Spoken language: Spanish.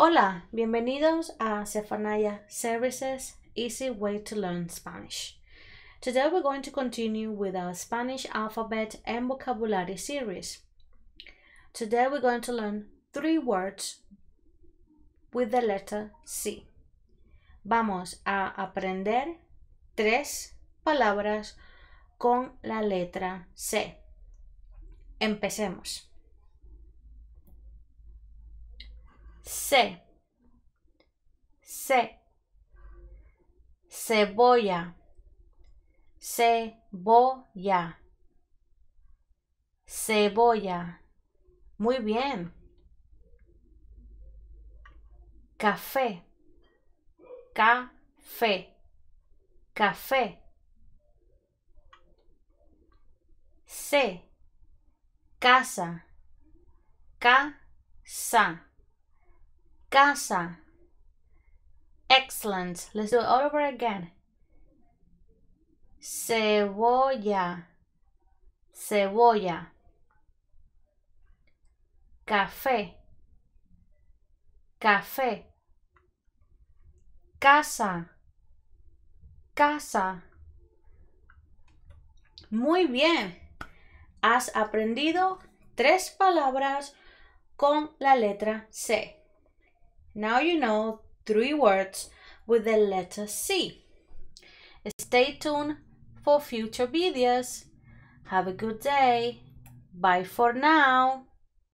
Hola, bienvenidos a Cefanaya Services Easy Way to Learn Spanish. Today we're going to continue with our Spanish alphabet and vocabulary series. Today we're going to learn three words with the letter C. Vamos a aprender tres palabras con la letra C. Empecemos. Se, se, Cebolla. Cebolla. Cebolla. Muy bien. Café. Café. Café. C. Casa. Casa Casa. Excellent. Let's do it all over again. Cebolla. Cebolla. Café. Café. Casa. Casa. Muy bien. Has aprendido tres palabras con la letra C. Now you know three words with the letter C. Stay tuned for future videos. Have a good day. Bye for now.